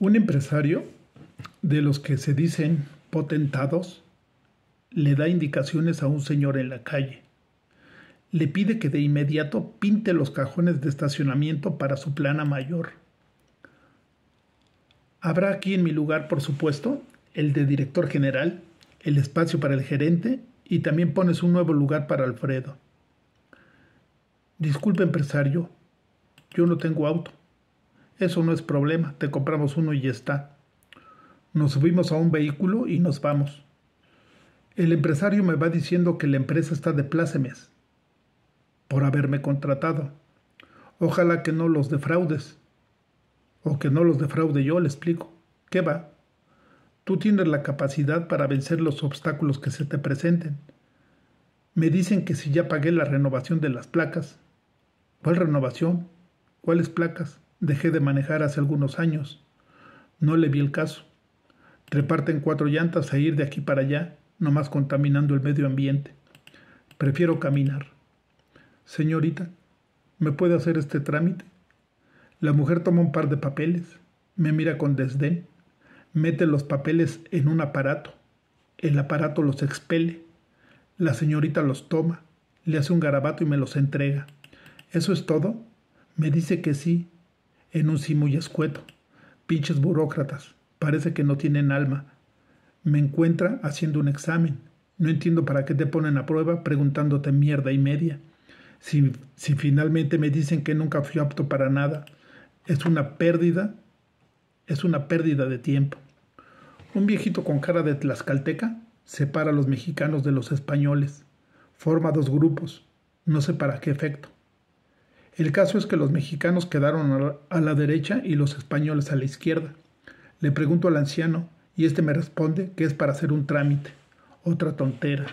Un empresario de los que se dicen potentados le da indicaciones a un señor en la calle. Le pide que de inmediato pinte los cajones de estacionamiento para su plana mayor. Habrá aquí en mi lugar, por supuesto, el de director general, el espacio para el gerente y también pones un nuevo lugar para Alfredo. Disculpe, empresario, yo no tengo auto. Eso no es problema, te compramos uno y ya está. Nos subimos a un vehículo y nos vamos. El empresario me va diciendo que la empresa está de plácemes por haberme contratado. Ojalá que no los defraudes. O que no los defraude yo, le explico. ¿Qué va? Tú tienes la capacidad para vencer los obstáculos que se te presenten. Me dicen que si ya pagué la renovación de las placas. ¿Cuál renovación? ¿Cuáles placas? Dejé de manejar hace algunos años. No le vi el caso. reparten cuatro llantas a ir de aquí para allá, nomás contaminando el medio ambiente. Prefiero caminar. Señorita, ¿me puede hacer este trámite? La mujer toma un par de papeles, me mira con desdén, mete los papeles en un aparato. El aparato los expele. La señorita los toma, le hace un garabato y me los entrega. ¿Eso es todo? Me dice que sí, en un sí muy escueto. Pinches burócratas, parece que no tienen alma. Me encuentra haciendo un examen. No entiendo para qué te ponen a prueba preguntándote mierda y media. Si, si finalmente me dicen que nunca fui apto para nada, es una pérdida, es una pérdida de tiempo. Un viejito con cara de tlaxcalteca separa a los mexicanos de los españoles. Forma dos grupos, no sé para qué efecto. El caso es que los mexicanos quedaron a la derecha y los españoles a la izquierda. Le pregunto al anciano y este me responde que es para hacer un trámite. Otra tontera.